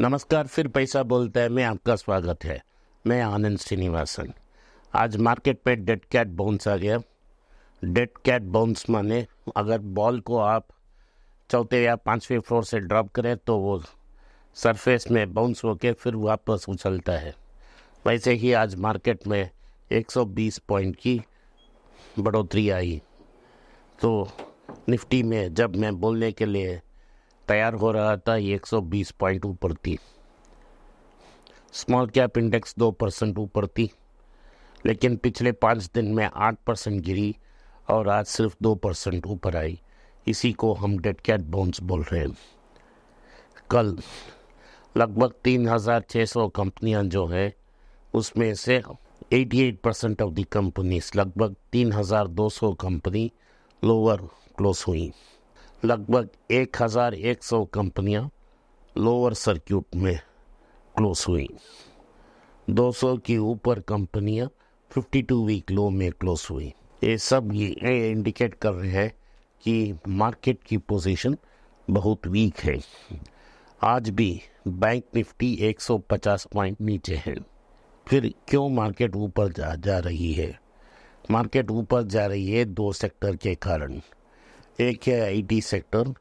नमस्कार फिर पैसा बोलता है मैं आपका स्वागत है मैं आनंद श्रीनिवासन आज मार्केट पे डेड कैट बाउंस आ गया डेड कैट बाउंस माने अगर बॉल को आप चौथे या पाँचवें फ्लोर से ड्रॉप करें तो वो सरफेस में बाउंस होकर फिर वापस उछलता है वैसे ही आज मार्केट में 120 पॉइंट की बढ़ोतरी आई तो निफ्टी में जब मैं बोलने के लिए तैयार हो रहा था एक सौ बीस पॉइंट ऊपर थी स्मॉल कैप इंडेक्स दो परसेंट ऊपर थी लेकिन पिछले पाँच दिन में आठ परसेंट गिरी और आज सिर्फ दो परसेंट ऊपर आई इसी को हम डेड कैट बाउंस बोल रहे हैं कल लगभग तीन हज़ार छः सौ कंपनियाँ जो हैं उसमें से 88 परसेंट ऑफ दी कंपनीज लगभग तीन हजार दो सौ कंपनी लोअर क्लोज हुई लगभग 1100 कंपनियां लोअर सर्क्यूट में क्लोज हुई 200 के ऊपर कंपनियां 52 वीक लो में क्लोज हुई ये सब ये इंडिकेट कर रहे हैं कि मार्केट की पोजीशन बहुत वीक है आज भी बैंक निफ्टी 150 पॉइंट नीचे है फिर क्यों मार्केट ऊपर जा जा रही है मार्केट ऊपर जा रही है दो सेक्टर के कारण एक है आईटी सेक्टर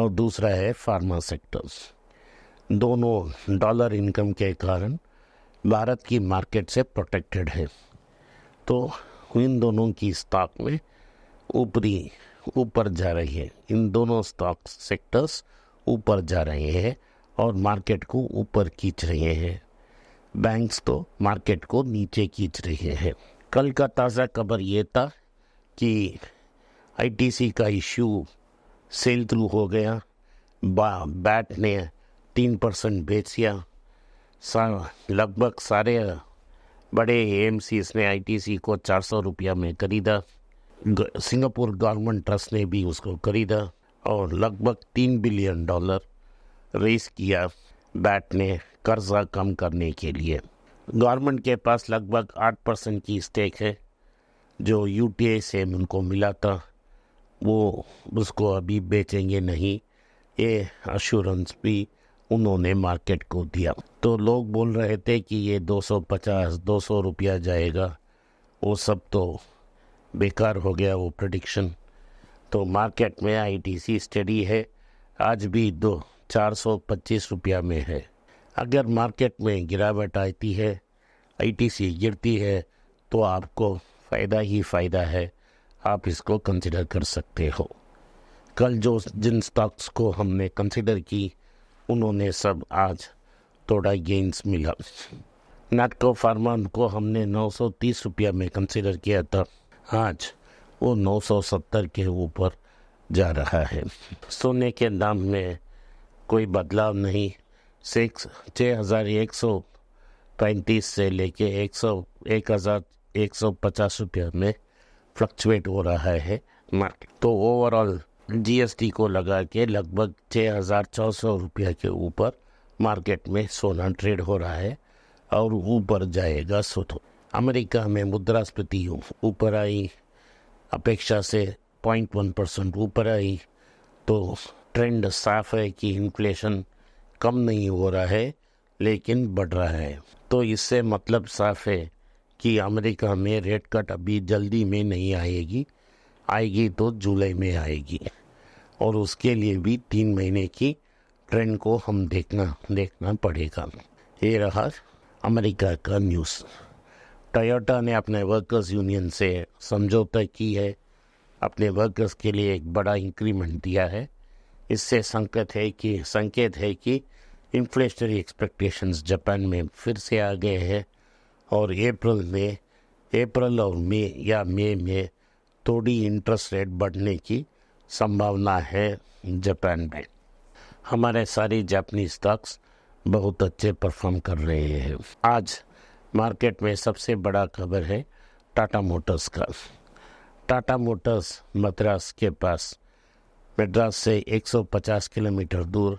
और दूसरा है फार्मा सेक्टर्स दोनों डॉलर इनकम के कारण भारत की मार्केट से प्रोटेक्टेड है तो इन दोनों की स्टॉक में ऊपरी ऊपर जा रही है इन दोनों स्टॉक सेक्टर्स ऊपर जा रहे हैं और मार्केट को ऊपर खींच रहे हैं बैंक्स तो मार्केट को नीचे खींच रहे हैं कल का ताज़ा खबर ये था कि आईटीसी का इश्यू सेल थ्रू हो गया बा बैट ने तीन परसेंट बेच दिया सा, लगभग सारे बड़े एम सी ने सी को चार सौ रुपया में खरीदा सिंगापुर गवर्नमेंट ट्रस्ट ने भी उसको खरीदा और लगभग तीन बिलियन डॉलर रेस किया बैट ने कर्जा कम करने के लिए गवर्नमेंट के पास लगभग आठ परसेंट की स्टेक है जो यू आई से उनको मिला था वो उसको अभी बेचेंगे नहीं ये अश्योरेंस भी उन्होंने मार्केट को दिया तो लोग बोल रहे थे कि ये 250 200 रुपया जाएगा वो सब तो बेकार हो गया वो प्रडिक्शन तो मार्केट में आईटीसी स्टडी है आज भी दो चार सौ पच्चीस रुपया में है अगर मार्केट में गिरावट आती है आईटीसी गिरती है तो आपको फ़ायदा ही फ़ायदा है आप इसको कंसिडर कर सकते हो कल जो जिन स्टॉक्स को हमने कंसिडर की उन्होंने सब आज थोड़ा गेंस मिला नाटको फार्मा को हमने 930 रुपया में कंसिडर किया था आज वो 970 के ऊपर जा रहा है सोने के दाम में कोई बदलाव नहीं सिक्स छः हज़ार एक सौ पैंतीस से लेके एक सौ एक हज़ार एक सौ पचास रुपये में फ्लक्चुएट हो रहा है मार्केट तो ओवरऑल जीएसटी को लगा के लगभग छः हज़ार छः सौ रुपये के ऊपर मार्केट में सोना ट्रेड हो रहा है और ऊपर जाएगा तो अमेरिका में मुद्रास्फीति ऊपर आई अपेक्षा से पॉइंट वन परसेंट ऊपर आई तो ट्रेंड साफ है कि इन्फ्लेशन कम नहीं हो रहा है लेकिन बढ़ रहा है तो इससे मतलब साफ है कि अमेरिका में रेट कट अभी जल्दी में नहीं आएगी आएगी तो जुलाई में आएगी और उसके लिए भी तीन महीने की ट्रेंड को हम देखना देखना पड़ेगा ये रहा अमेरिका का न्यूज़ टोयोटा ने अपने वर्कर्स यूनियन से समझौता की है अपने वर्कर्स के लिए एक बड़ा इंक्रीमेंट दिया है इससे संकेत है कि संकेत है कि इन्फ्लेशनरी एक्सपेक्टेशंस जापान में फिर से आ गए हैं और अप्रैल में अप्रैल और मई या मई में थोड़ी इंटरेस्ट रेट बढ़ने की संभावना है जापान में हमारे सारे जापानी स्टॉक्स बहुत अच्छे परफॉर्म कर रहे हैं आज मार्केट में सबसे बड़ा खबर है टाटा मोटर्स का टाटा मोटर्स मद्रास के पास मद्रास से 150 किलोमीटर दूर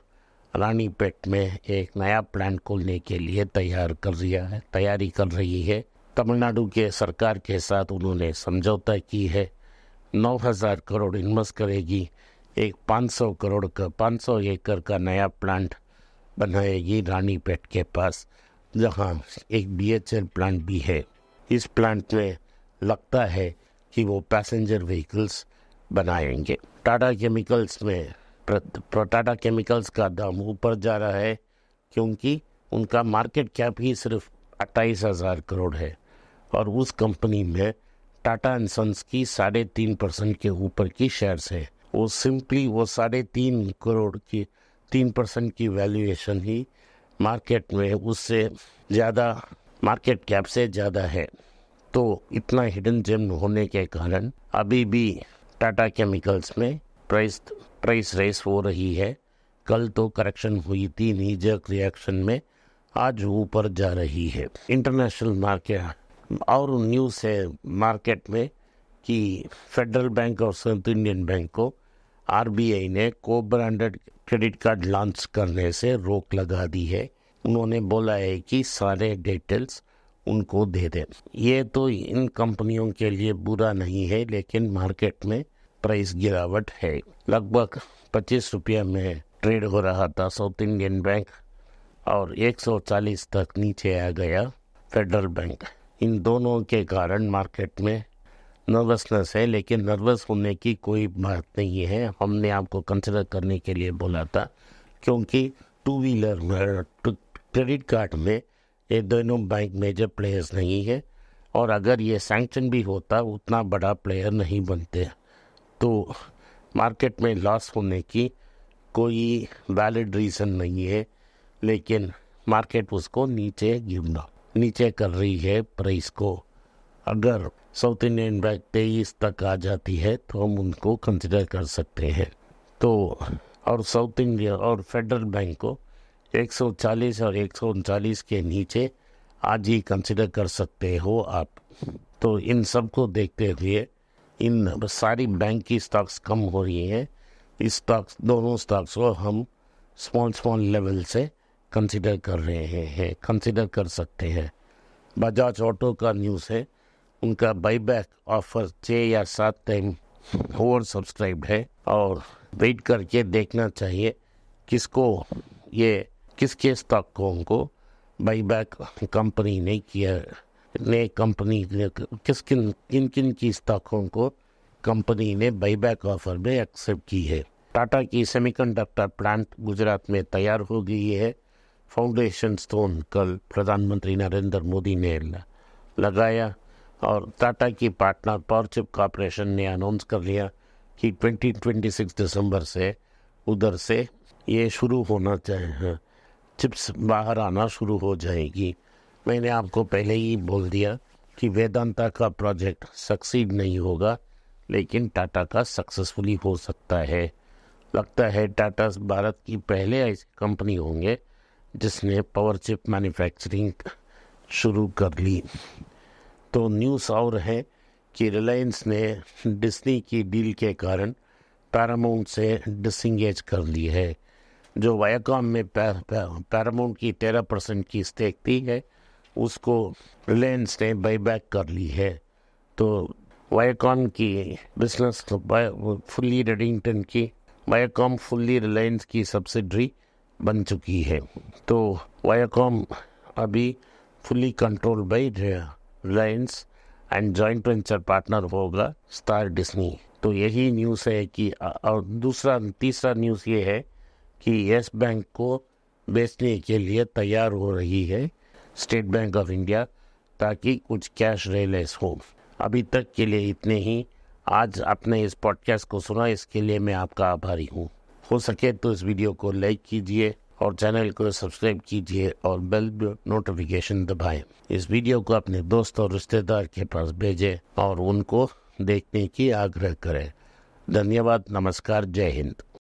रानीपेट में एक नया प्लांट खोलने के लिए तैयार कर दिया है तैयारी कर रही है तमिलनाडु के सरकार के साथ उन्होंने समझौता की है 9000 करोड़ इन्वेस्ट करेगी एक 500 करोड़ का 500 एकड़ का नया प्लांट बनाएगी रानीपेट के पास जहां एक बीएचएल प्लांट भी है इस प्लांट में लगता है कि वो पैसेंजर व्हीकल्स बनाएंगे टाटा केमिकल्स में टाटा केमिकल्स का दाम ऊपर जा रहा है क्योंकि उनका मार्केट कैप ही सिर्फ अट्ठाईस हज़ार करोड़ है और उस कंपनी में टाटा एंड सन्स की साढ़े तीन परसेंट के ऊपर की शेयर्स है वो सिंपली वो साढ़े तीन करोड़ की तीन परसेंट की वैल्यूएशन ही मार्केट में उससे ज़्यादा मार्केट कैप से ज़्यादा है तो इतना हिडन जेम होने के कारण अभी भी टाटा केमिकल्स में प्राइस प्राइस रेस हो रही है कल तो करेक्शन हुई थी नीजक रिएक्शन में आज ऊपर जा रही है इंटरनेशनल मार्केट और न्यूज़ है मार्केट में कि फेडरल बैंक और साउथ इंडियन बैंक को आर ने को ब्रांडेड क्रेडिट कार्ड लॉन्च करने से रोक लगा दी है उन्होंने बोला है कि सारे डिटेल्स उनको दे दें ये तो इन कंपनियों के लिए बुरा नहीं है लेकिन मार्केट में प्राइस गिरावट है लगभग पच्चीस रुपये में ट्रेड हो रहा था साउथ इंडियन बैंक और 140 तक नीचे आ गया फेडरल बैंक इन दोनों के कारण मार्केट में नर्वसनेस है लेकिन नर्वस होने की कोई बात नहीं है हमने आपको कंसिडर करने के लिए बोला था क्योंकि टू व्हीलर क्रेडिट कार्ड में ये दोनों बैंक मेजर प्लेयर्स नहीं है और अगर ये सैंक्शन भी होता उतना बड़ा प्लेयर नहीं बनते तो मार्केट में लॉस होने की कोई वैलिड रीज़न नहीं है लेकिन मार्केट उसको नीचे गिरना नीचे कर रही है प्राइस को अगर साउथ इंडियन बैंक तेईस तक आ जाती है तो हम उनको कंसिडर कर सकते हैं तो और साउथ इंडिया और फेडरल बैंक को 140 और एक के नीचे आज ही कंसिडर कर सकते हो आप तो इन सब को देखते हुए इन सारी बैंक की स्टॉक्स कम हो रही है इस स्टॉक्स दोनों स्टॉक्स को हम स्मॉल स्मॉल लेवल से कंसिडर कर रहे हैं कंसिडर कर सकते हैं बजाज ऑटो का न्यूज़ है उनका बाईबैक ऑफर छः या सात टाइम ओवर सब्सक्राइब है और वेट करके देखना चाहिए किसको ये किसके स्टॉक को उनको बाईबैक कंपनी ने किया ने कंपनी ने किस किन किन किन की स्टॉकों को कंपनी ने बाईबैक ऑफर में एक्सेप्ट की है टाटा की सेमीकंडक्टर प्लांट गुजरात में तैयार हो गई है फाउंडेशन स्टोन कल प्रधानमंत्री नरेंद्र मोदी ने लगाया और टाटा की पार्टनर पावरचिप कॉरपोरेशन ने अनाउंस कर लिया कि 2026 दिसंबर से उधर से ये शुरू होना चाहिए हाँ, चिप्स बाहर आना शुरू हो जाएगी मैंने आपको पहले ही बोल दिया कि वेदांता का प्रोजेक्ट सक्सीड नहीं होगा लेकिन टाटा का सक्सेसफुली हो सकता है लगता है टाटा भारत की पहले ऐसी कंपनी होंगे जिसने पावर चिप मैन्युफैक्चरिंग शुरू कर ली तो न्यूज़ और है कि रिलायंस ने डिस्नी की डील के कारण पैरामाउंट से डिसंगेज कर ली है जो वायाकॉम में पैरामाउंट की तेरह परसेंट की स्टेक थी है उसको रिलायंस ने बाई बैक कर ली है तो वायकॉम की बिजनेस फुल्ली रेडिंगटन की वायाकॉम फुल्ली रिलायंस की सब्सिडरी बन चुकी है तो वायाकॉम अभी fully control by Reliance and joint venture partner होगा स्टार डिस्नी तो यही न्यूज़ है कि और दूसरा तीसरा न्यूज़ ये है कि येस बैंक को बेचने के लिए तैयार हो रही है स्टेट बैंक ऑफ इंडिया ताकि कुछ कैश रियलाइज हो अभी तक के लिए इतने ही आज आपने इस पॉडकास्ट को सुना इसके लिए मैं आपका आभारी हूँ हो सके तो इस वीडियो को लाइक कीजिए और चैनल को सब्सक्राइब कीजिए और बेल नोटिफिकेशन दबाएं। इस वीडियो को अपने दोस्त और रिश्तेदार के पास भेजें और उनको देखने की आग्रह करें धन्यवाद नमस्कार जय हिंद